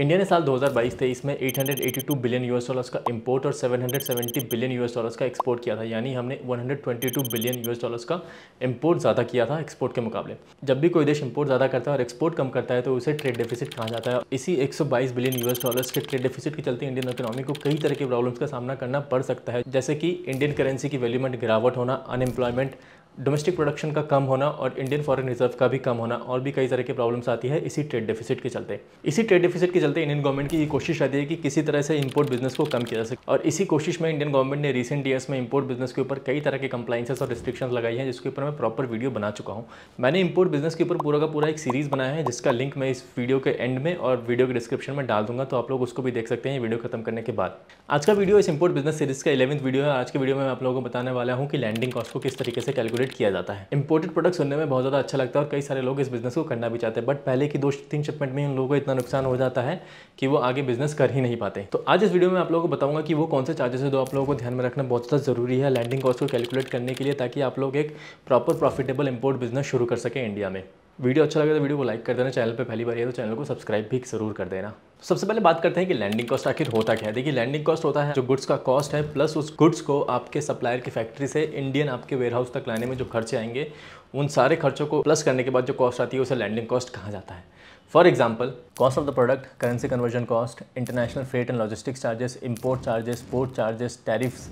India ने साल 2022 हज़ार में 882 बिलियन यूएस डॉलर्स का इंपोर्ट और 770 बिलियन यूएस डॉलर्स का एक्सपोर्ट किया था यानी हमने 122 बिलियन यूएस डॉलर्स का इंपोर्ट ज़्यादा किया था एक्सपोर्ट के मुकाबले जब भी कोई देश इंपोर्ट ज़्यादा करता है और एक्सपोर्ट कम करता है तो उसे ट्रेड डेफिसिट कहा जाता है इसी एक बिलियन यूएस डॉलर्स के ट्रेड डेफिसिट के चलते इंडियन इकोनॉमी को कई तरह के प्रॉब्लम्स का सामना करना पड़ सकता है जैसे कि इंडियन करेंसी की वैल्यू में गिरावट होना अनएम्प्लॉयमेंट डोमेस्टिक प्रोडक्शन का कम होना और इंडियन फॉरेन रिजर्व का भी कम होना और भी कई तरह की प्रॉब्लम्स आती है इसी ट्रेड डेफिसिट के चलते इसी ट्रेड डेफिसिट के चलते इंडियन गवर्नमेंट की ये कोशिश रहती है कि किसी तरह से इंपोर्ट बिजनेस को कम किया जा सके और इसी कोशिश में इंडियन गवर्नमेंट ने रिसेंट ईयर्स में इंपोर्ट बिजनेस के ऊपर कई तरह के कंप्लाइंसेस और रिस्ट्रिक्शन लगाई हैं जिसके ऊपर मैं प्रॉपर वीडियो बना चुका हूँ मैंने इंपोर्ट बिजनेस के ऊपर पूरा का पूरा एक सीरीज़ बनाया है जिसका लिंक मैं इस वीडियो के एंड में और वीडियो के डिस्क्रिप्शन में डाल दूंगा तो आप लोग उसको भी देख सकते हैं वीडियो खत्म करने के बाद आज का वीडियो इस इंपोर्ट बिजनेस सीरीज़ का इलेवंथ वीडियो है आज के वीडियो में मैं आप लोगों को बताने वाला हूँ कि लैंडिंग कॉस्ट को किस तरीके से कैलकुलेट जनरेट किया जाता है इंपोर्टेड प्रोडक्ट सुनने में बहुत ज़्यादा अच्छा लगता है और कई सारे लोग इस बिज़नेस को करना भी चाहते हैं बट पहले की दो तीन शिपमेंट में उन लोगों को इतना नुकसान हो जाता है कि वो आगे बिजनेस कर ही नहीं पाते तो आज इस वीडियो में आप लोगों को बताऊंगा कि वो कौन से चार्जेस है जो आप लोगों को ध्यान में रखना बहुत ज़्यादा जरूरी है लैंडिंग कॉस्ट को कैलकुलेट करने के लिए ताकि आप लोग एक प्रॉपर प्रॉफिटेबल इम्पोर्ट बिजनेस शुरू कर सकें इंडिया में वीडियो अच्छा लगे तो वीडियो को लाइक कर देना चैनल पर पहली बार है तो चैनल को सब्सक्राइब भी जरूर कर देना तो सबसे पहले बात करते हैं कि लैंडिंग कॉस्ट आखिर होता क्या है देखिए लैंडिंग कॉस्ट होता है जो गुड्स का कॉस्ट है प्लस उस गुड्स को आपके सप्लायर की फैक्ट्री से इंडियन आपके वेयरहाउस तक लाने में जो खर्चे आएंगे उन सारे खर्चों को प्लस करने के बाद जो कॉस्ट आती है उसे लैंडिंग कॉस्ट कहा जाता है for example cost of the product currency conversion cost international freight and logistics charges import charges port charges tariffs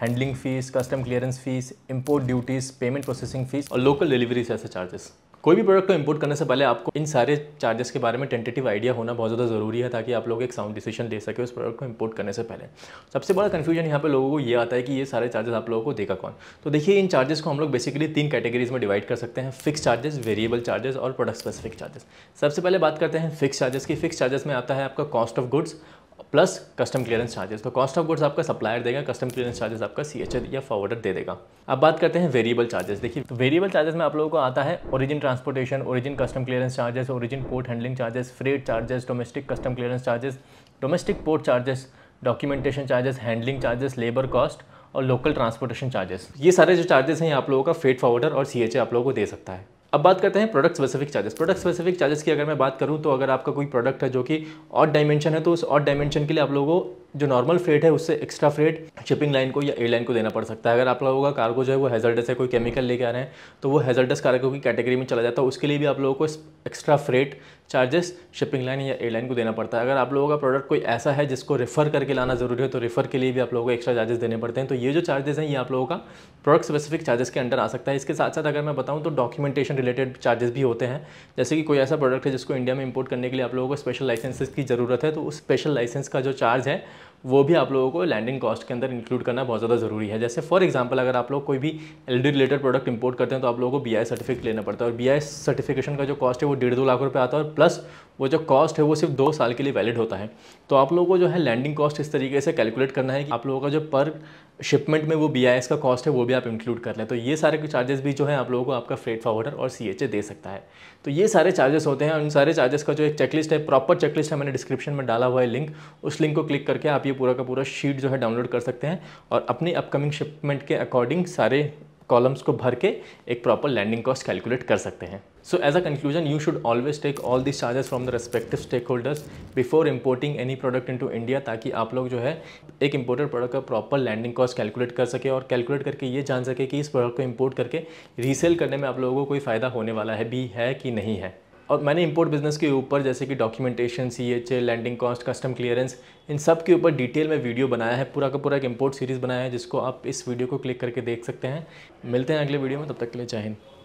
handling fees custom clearance fees import duties payment processing fees और local delivery जैसे charges कोई भी product को import करने से पहले आपको इन सारे चार्जेस के बारे में टेंटेटिव आइडिया होना बहुत ज़्यादा ज़रूरी है ताकि आप लोग एक साउंड डिसीजन ले सके उस प्रोडक्ट को इंपोर्ट करने से पहले सबसे बड़ा कन्फ्यूजन यहाँ पे लोगों को ये आता है कि ये सारे चार्जेस आप लोगों को देगा कौन तो देखिए इन चार्जेस को हम लोग बेसिकली तीन कैटेगरीज में डिवाइड कर सकते हैं फिक्स चार्जेस वेरिएबल चार्जेस और प्रोडक्ट स्पेसिफिक चार्जेस सबसे पहले बात करते हैं फिक्स चार्जेस की फिक्स चार्जेस में आता है आपका cost of goods plus custom clearance charges तो कॉस्ट ऑफ गुड्स आपका सप्लायर देगा कस्टम क्लियरेंस चार्जेस आपका सी एच या फॉरवर्डर दे देगा अब बात करते हैं वेरिएबल चार्जेस देखिए तो वेरिएबल चार्जेस में आप लोगों को आता है origin transportation origin custom clearance charges origin port handling charges freight charges domestic custom clearance charges domestic port charges documentation charges handling charges labour cost और लोकल ट्रांसपोर्टेशन चार्जेस ये सारे जो चार्जेस हैं आप लोगों का फेट फॉरवर्डर और सी आप लोगों को दे सकता है अब बात करते हैं product specific charges product specific charges की अगर मैं बात करूं तो अगर आपका कोई प्रोडक्ट है जो कि ऑट डायमेंशन है तो उस ऑट डायमेंशन के लिए आप लोगों को जो नॉर्मल फ्रेट है उससे एक्स्ट्रा फ्रेट शिपिंग लाइन को या एयरलाइन को देना पड़ सकता है अगर आप लोगों का कार्गो जो है वो हेजर्डस है कोई केमिकल लेके आ रहे हैं तो वो हेजर्डस कार्गो की कैटेगरी में चला जाता है उसके लिए भी आप लोगों को extra freight charges shipping line या एयरलाइन को देना पड़ता है अगर आप लोगों का प्रोडक्ट कोई ऐसा है जिसको रेफ़र करके लाना ज़रूरी है तो रेफ़र के लिए भी आप लोगों को एक्स्ट्रा चार्जेस देने पड़ते हैं तो ये जो चार्जेस हैं ये आप लोगों का प्रोडक्ट स्पेसिफिक चार्जेस के अंडर आ सकता है इसके साथ साथ अगर मैं बताऊँ तो डॉक्यूमेंटेशन रिलेटेड चार्जेस भी होते हैं जैसे कि कोई ऐसा प्रोडक्ट है जिसको इंडिया में इंपोर्ट करने के लिए आप लोगों को स्पेशल लाइसेंसेज की ज़रूरत है तो उस स्पेशल लाइसेंस का जो चार्ज है वो भी आप लोगों को लैंडिंग कॉस्ट के अंदर इंक्लूड करना बहुत ज़्यादा ज़रूरी है जैसे फॉर एग्जांपल अगर आप लोग कोई भी एल रिलेटेड प्रोडक्ट इंपोर्ट करते हैं तो आप लोगों को बी सर्टिफिकेट लेना पड़ता है और बी सर्टिफिकेशन का जो कॉस्ट है वो डेढ़ दो लाख रुपये आता है और प्लस वो जो कॉस्ट है वो सिर्फ दो साल के लिए वैलिड होता है तो आप लोगों को जो है लैंडिंग कॉस्ट इस तरीके से कैलकुलेट करना है कि आप लोगों का जो पर शिपमेंट में वो बी का कॉस्ट है वो भी आप इंक्लूड कर लें तो ये सारे चार्जेस भी जो है आप लोगों को आपका फ्रेट फॉरवर्डर और सी दे सकता है तो ये सारे चार्जेस होते हैं उन सारे चार्जेस का जो एक चेकलिस्ट है प्रॉपर चेकलिस्ट है मैंने डिस्क्रिप्शन में डाला हुआ है लिंक उस लिंक को क्लिक करके आप ये पूरा का पूरा शीट जो है डाउनलोड कर सकते हैं और अपनी अपकमिंग शिपमेंट के अकॉर्डिंग सारे कॉलम्स को भर के एक प्रॉपर लैंडिंग कॉस्ट कैलकुलेट कर सकते हैं so as a conclusion you should always take all this charges from the respective stakeholders before importing any product into India ताकि आप लोग जो है एक इंपोर्टेड प्रोडक्ट का प्रॉपर लैंडिंग कॉस्ट कैलकुलेट कर सके और कैलकुलेट करके ये जान सके कि इस प्रोडक्ट को इम्पोर्ट करके रीसेल करने में आप लोगों को कोई फ़ायदा होने वाला है भी है कि नहीं है और मैंने इंपोर्ट बिजनेस के ऊपर जैसे कि documentation C H landing cost custom clearance इन सब के ऊपर डिटेल में वीडियो बनाया है पूरा का पूरा एक इम्पोर्ट सीरीज़ बनाया है जिसको आप इस वीडियो को क्लिक करके देख सकते हैं मिलते हैं अगले वीडियो में तब तक के लिए चाहिए